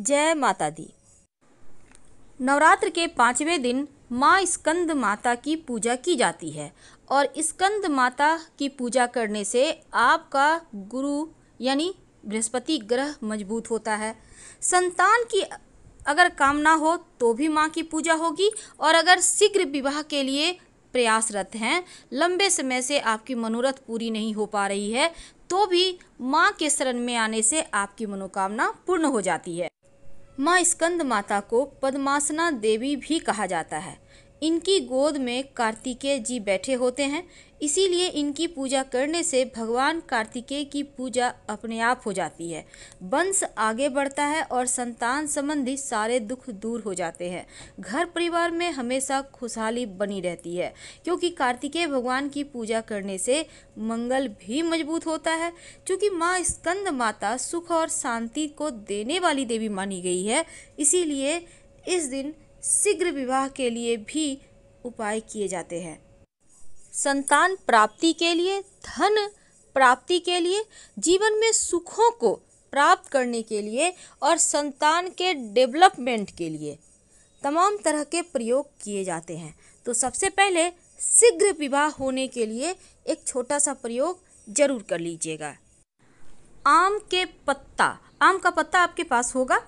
जय माता दी नवरात्र के पाँचवें दिन माँ स्कंद माता की पूजा की जाती है और स्कंद माता की पूजा करने से आपका गुरु यानी बृहस्पति ग्रह मजबूत होता है संतान की अगर कामना हो तो भी माँ की पूजा होगी और अगर शीघ्र विवाह के लिए प्रयासरत हैं लंबे समय से आपकी मनोरथ पूरी नहीं हो पा रही है तो भी माँ के शरण में आने से आपकी मनोकामना पूर्ण हो जाती है माँ स्कंद माता को पद्मासना देवी भी कहा जाता है इनकी गोद में कार्तिकेय जी बैठे होते हैं इसीलिए इनकी पूजा करने से भगवान कार्तिकेय की पूजा अपने आप हो जाती है वंश आगे बढ़ता है और संतान संबंधी सारे दुख दूर हो जाते हैं घर परिवार में हमेशा खुशहाली बनी रहती है क्योंकि कार्तिकेय भगवान की पूजा करने से मंगल भी मजबूत होता है क्योंकि माँ स्कंद माता सुख और शांति को देने वाली देवी मानी गई है इसीलिए इस दिन शीघ्र विवाह के लिए भी उपाय किए जाते हैं संतान प्राप्ति के लिए धन प्राप्ति के लिए जीवन में सुखों को प्राप्त करने के लिए और संतान के डेवलपमेंट के लिए तमाम तरह के प्रयोग किए जाते हैं तो सबसे पहले शीघ्र विवाह होने के लिए एक छोटा सा प्रयोग जरूर कर लीजिएगा आम के पत्ता आम का पत्ता आपके पास होगा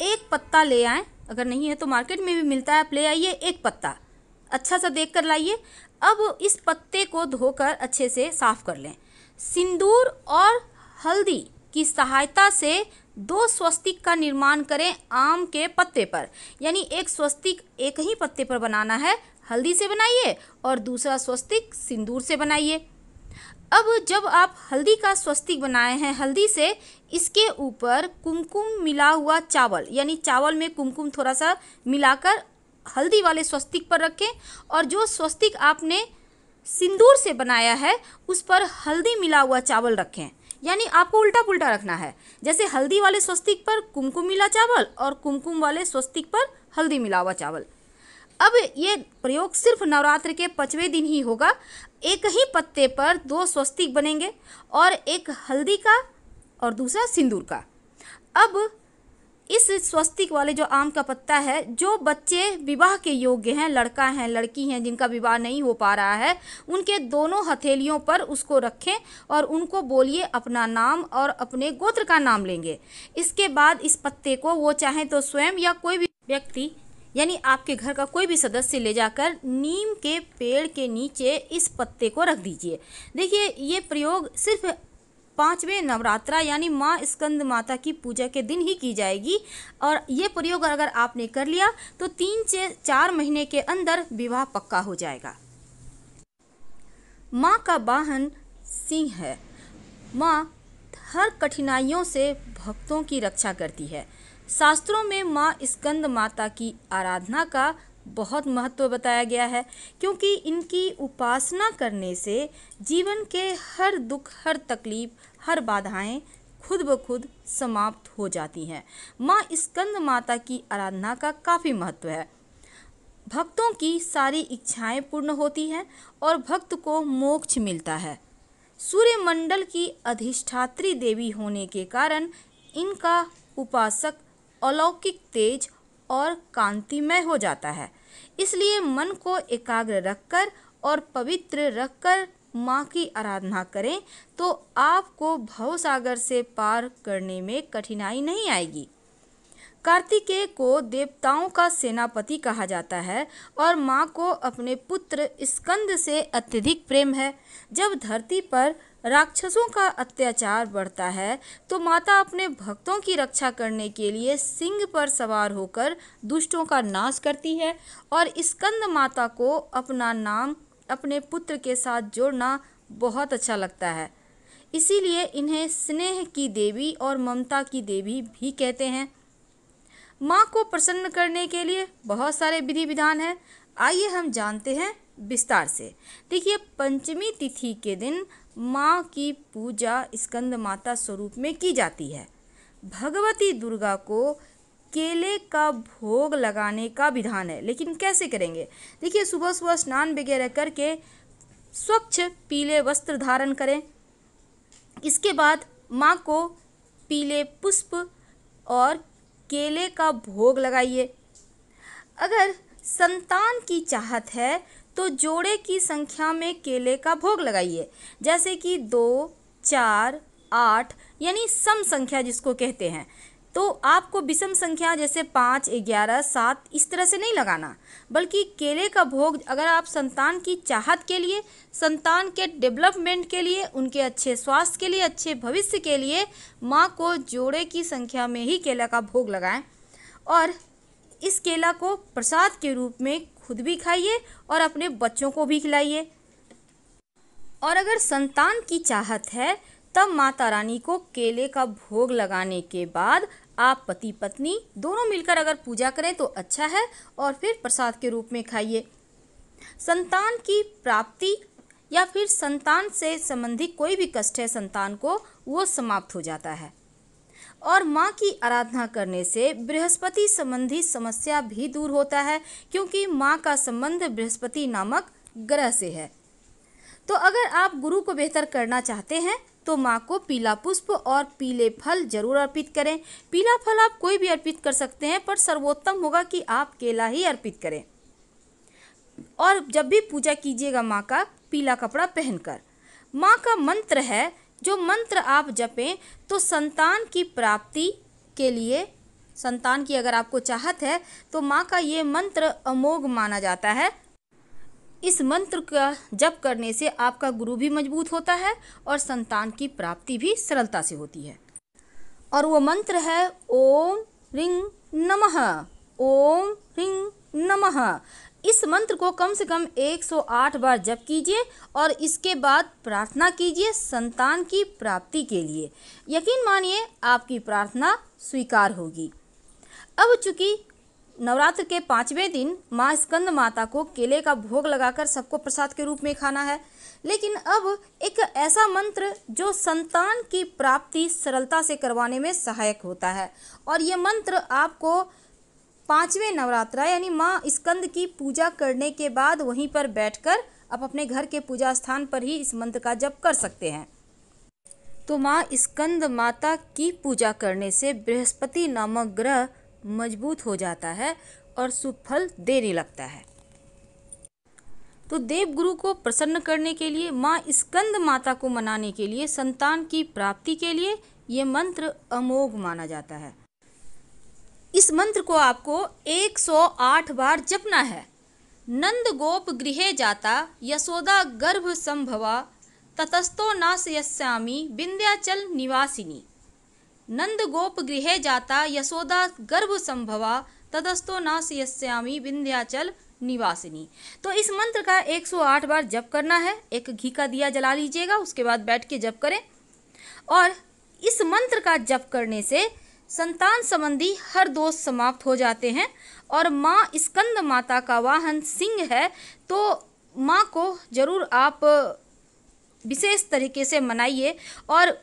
एक पत्ता ले आए अगर नहीं है तो मार्केट में भी मिलता है आप ले आइए एक पत्ता अच्छा सा देख कर लाइए अब इस पत्ते को धोकर अच्छे से साफ कर लें सिंदूर और हल्दी की सहायता से दो स्वस्तिक का निर्माण करें आम के पत्ते पर यानी एक स्वस्तिक एक ही पत्ते पर बनाना है हल्दी से बनाइए और दूसरा स्वस्तिक सिंदूर से बनाइए अब जब आप हल्दी का स्वस्तिक बनाए हैं हल्दी से इसके ऊपर कुमकुम मिला हुआ चावल यानी चावल में कुमकुम थोड़ा सा मिलाकर हल्दी वाले स्वस्तिक पर रखें और जो स्वस्तिक आपने सिंदूर से बनाया है उस पर हल्दी मिला हुआ चावल रखें यानी आपको उल्टा पुल्टा रखना है जैसे हल्दी वाले स्वस्तिक पर कुमकुम मिला चावल और कुमकुम वाले स्वस्तिक पर हल्दी मिला हुआ चावल अब ये प्रयोग सिर्फ नवरात्र के पचवें दिन ही होगा एक ही पत्ते पर दो स्वस्तिक बनेंगे और एक हल्दी का और दूसरा सिंदूर का अब इस स्वस्तिक वाले जो आम का पत्ता है जो बच्चे विवाह के योग्य हैं लड़का हैं लड़की हैं जिनका विवाह नहीं हो पा रहा है उनके दोनों हथेलियों पर उसको रखें और उनको बोलिए अपना नाम और अपने गोत्र का नाम लेंगे इसके बाद इस पत्ते को वो चाहें तो स्वयं या कोई भी व्यक्ति यानी आपके घर का कोई भी सदस्य ले जाकर नीम के पेड़ के नीचे इस पत्ते को रख दीजिए देखिए ये प्रयोग सिर्फ पाँचवें नवरात्रा यानी माँ स्कंद माता की पूजा के दिन ही की जाएगी और ये प्रयोग अगर आपने कर लिया तो तीन से चार महीने के अंदर विवाह पक्का हो जाएगा माँ का वाहन सिंह है माँ हर कठिनाइयों से भक्तों की रक्षा करती है शास्त्रों में माँ स्कंद माता की आराधना का बहुत महत्व बताया गया है क्योंकि इनकी उपासना करने से जीवन के हर दुख हर तकलीफ हर बाधाएं खुद ब खुद समाप्त हो जाती हैं माँ स्कंद माता की आराधना का काफ़ी महत्व है भक्तों की सारी इच्छाएं पूर्ण होती हैं और भक्त को मोक्ष मिलता है सूर्यमंडल की अधिष्ठात्री देवी होने के कारण इनका उपासक अलौकिक तेज और कांतिमय हो जाता है इसलिए मन को एकाग्र रखकर और पवित्र रखकर माँ की आराधना करें तो आपको भवसागर से पार करने में कठिनाई नहीं आएगी कार्तिकेय को देवताओं का सेनापति कहा जाता है और माँ को अपने पुत्र स्कंद से अत्यधिक प्रेम है जब धरती पर राक्षसों का अत्याचार बढ़ता है तो माता अपने भक्तों की रक्षा करने के लिए सिंह पर सवार होकर दुष्टों का नाश करती है और स्कंद माता को अपना नाम अपने पुत्र के साथ जोड़ना बहुत अच्छा लगता है इसीलिए इन्हें स्नेह की देवी और ममता की देवी भी कहते हैं माँ को प्रसन्न करने के लिए बहुत सारे विधि विधान हैं आइए हम जानते हैं विस्तार से देखिए पंचमी तिथि के दिन माँ की पूजा स्कंद माता स्वरूप में की जाती है भगवती दुर्गा को केले का भोग लगाने का विधान है लेकिन कैसे करेंगे देखिए सुबह सुबह स्नान वगैरह करके स्वच्छ पीले वस्त्र धारण करें इसके बाद माँ को पीले पुष्प और केले का भोग लगाइए अगर संतान की चाहत है तो जोड़े की संख्या में केले का भोग लगाइए जैसे कि दो चार आठ यानी सम संख्या जिसको कहते हैं तो आपको विषम संख्या जैसे पाँच ग्यारह सात इस तरह से नहीं लगाना बल्कि केले का भोग अगर आप संतान की चाहत के लिए संतान के डेवलपमेंट के लिए उनके अच्छे स्वास्थ्य के लिए अच्छे भविष्य के लिए माँ को जोड़े की संख्या में ही केला का भोग लगाएं और इस केला को प्रसाद के रूप में खुद भी खाइए और अपने बच्चों को भी खिलाइए और अगर संतान की चाहत है तब माता रानी को केले का भोग लगाने के बाद आप पति पत्नी दोनों मिलकर अगर पूजा करें तो अच्छा है और फिर प्रसाद के रूप में खाइए संतान की प्राप्ति या फिर संतान से संबंधित कोई भी कष्ट है संतान को वो समाप्त हो जाता है और माँ की आराधना करने से बृहस्पति संबंधी समस्या भी दूर होता है क्योंकि माँ का संबंध बृहस्पति नामक ग्रह से है तो अगर आप गुरु को बेहतर करना चाहते हैं तो माँ को पीला पुष्प और पीले फल जरूर अर्पित करें पीला फल आप कोई भी अर्पित कर सकते हैं पर सर्वोत्तम होगा कि आप केला ही अर्पित करें और जब भी पूजा कीजिएगा माँ का पीला कपड़ा पहनकर माँ का मंत्र है जो मंत्र आप जपें तो संतान की प्राप्ति के लिए संतान की अगर आपको चाहत है तो माँ का ये मंत्र अमोघ माना जाता है इस मंत्र का जप करने से आपका गुरु भी मजबूत होता है और संतान की प्राप्ति भी सरलता से होती है और वो मंत्र है ओम रिंग नमः ओम रिंग नमः इस मंत्र को कम से कम 108 बार जप कीजिए और इसके बाद प्रार्थना कीजिए संतान की प्राप्ति के लिए यकीन मानिए आपकी प्रार्थना स्वीकार होगी अब चूंकि नवरात्र के पाँचवें दिन माँ स्कंद माता को केले का भोग लगाकर सबको प्रसाद के रूप में खाना है लेकिन अब एक ऐसा मंत्र जो संतान की प्राप्ति सरलता से करवाने में सहायक होता है और ये मंत्र आपको पांचवें नवरात्रा यानी माँ स्कंद की पूजा करने के बाद वहीं पर बैठकर आप अपने घर के पूजा स्थान पर ही इस मंत्र का जप कर सकते हैं तो माँ स्कंद माता की पूजा करने से बृहस्पति नामक ग्रह मजबूत हो जाता है और सुफल देने लगता है तो देवगुरु को प्रसन्न करने के लिए माँ स्कंद माता को मनाने के लिए संतान की प्राप्ति के लिए ये मंत्र अमोघ माना जाता है इस मंत्र को आपको 108 बार जपना है नंद गोप गृह जाता यशोदा गर्भ संभवा ततस्तो नाशयस्यामी विंध्याचल निवासिनी नंद गोप गृह जाता यशोदा गर्भ संभवा ततस्तो नाशयस्यामी विंध्याचल निवासिनी तो इस मंत्र का 108 बार जप करना है एक घी का दिया जला लीजिएगा उसके बाद बैठ के जप करें और इस मंत्र का जप करने से संतान संबंधी हर दोष समाप्त हो जाते हैं और माँ स्कंद माता का वाहन सिंह है तो माँ को ज़रूर आप विशेष तरीके से मनाइए और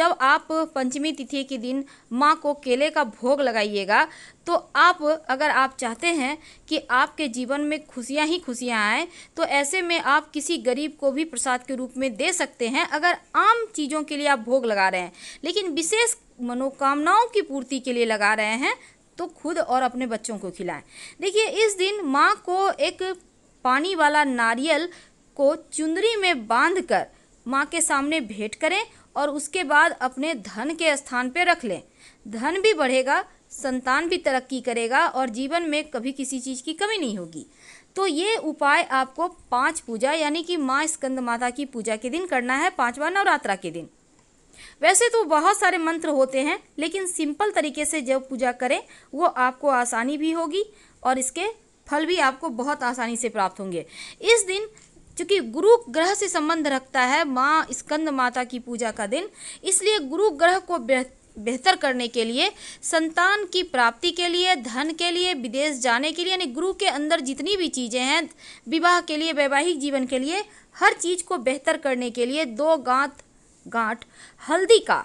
जब आप पंचमी तिथि के दिन माँ को केले का भोग लगाइएगा तो आप अगर आप चाहते हैं कि आपके जीवन में खुशियाँ ही खुशियाँ आएँ तो ऐसे में आप किसी गरीब को भी प्रसाद के रूप में दे सकते हैं अगर आम चीज़ों के लिए आप भोग लगा रहे हैं लेकिन विशेष मनोकामनाओं की पूर्ति के लिए लगा रहे हैं तो खुद और अपने बच्चों को खिलाएं देखिए इस दिन माँ को एक पानी वाला नारियल को चुंदरी में बांधकर माँ के सामने भेंट करें और उसके बाद अपने धन के स्थान पर रख लें धन भी बढ़ेगा संतान भी तरक्की करेगा और जीवन में कभी किसी चीज़ की कमी नहीं होगी तो ये उपाय आपको पांच पूजा यानी कि माँ स्कंद माता की पूजा के दिन करना है पांचवा नवरात्रा के दिन वैसे तो बहुत सारे मंत्र होते हैं लेकिन सिंपल तरीके से जब पूजा करें वो आपको आसानी भी होगी और इसके फल भी आपको बहुत आसानी से प्राप्त होंगे इस दिन चूँकि गुरु ग्रह से संबंध रखता है माँ स्कंद माता की पूजा का दिन इसलिए गुरु ग्रह को बेहतर करने के लिए संतान की प्राप्ति के लिए धन के लिए विदेश जाने के लिए यानी गुरु के अंदर जितनी भी चीज़ें हैं विवाह के लिए वैवाहिक जीवन के लिए हर चीज़ को बेहतर करने के लिए दो गांत गांठ हल्दी का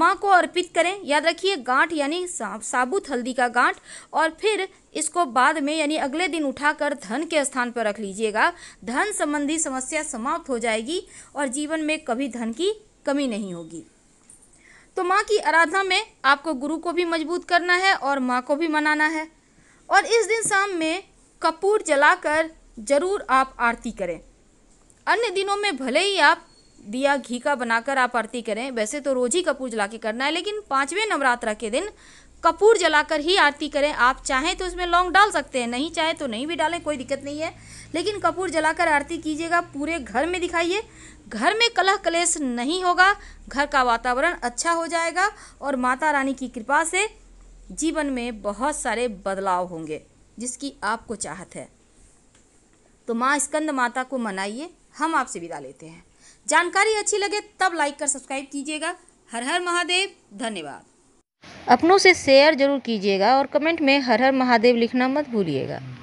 माँ को अर्पित करें याद रखिए गांठ यानी साबुत हल्दी का गांठ और फिर इसको बाद में यानी अगले दिन उठाकर धन के स्थान पर रख लीजिएगा धन संबंधी समस्या समाप्त हो जाएगी और जीवन में कभी धन की कमी नहीं होगी तो माँ की आराधना में आपको गुरु को भी मजबूत करना है और माँ को भी मनाना है और इस दिन शाम में कपूर जलाकर जरूर आप आरती करें अन्य दिनों में भले ही आप दिया घी का बनाकर आप आरती करें वैसे तो रोज ही कपूर जला के करना है लेकिन पाँचवें नवरात्रा के दिन कपूर जलाकर ही आरती करें आप चाहें तो इसमें लौंग डाल सकते हैं नहीं चाहे तो नहीं भी डालें कोई दिक्कत नहीं है लेकिन कपूर जलाकर आरती कीजिएगा पूरे घर में दिखाइए घर में कलह कलेश नहीं होगा घर का वातावरण अच्छा हो जाएगा और माता रानी की कृपा से जीवन में बहुत सारे बदलाव होंगे जिसकी आपको चाहत है तो माँ स्कंद माता को मनाइए हम आपसे विदा लेते हैं जानकारी अच्छी लगे तब लाइक कर सब्सक्राइब कीजिएगा हर हर महादेव धन्यवाद अपनों से शेयर जरूर कीजिएगा और कमेंट में हर हर महादेव लिखना मत भूलिएगा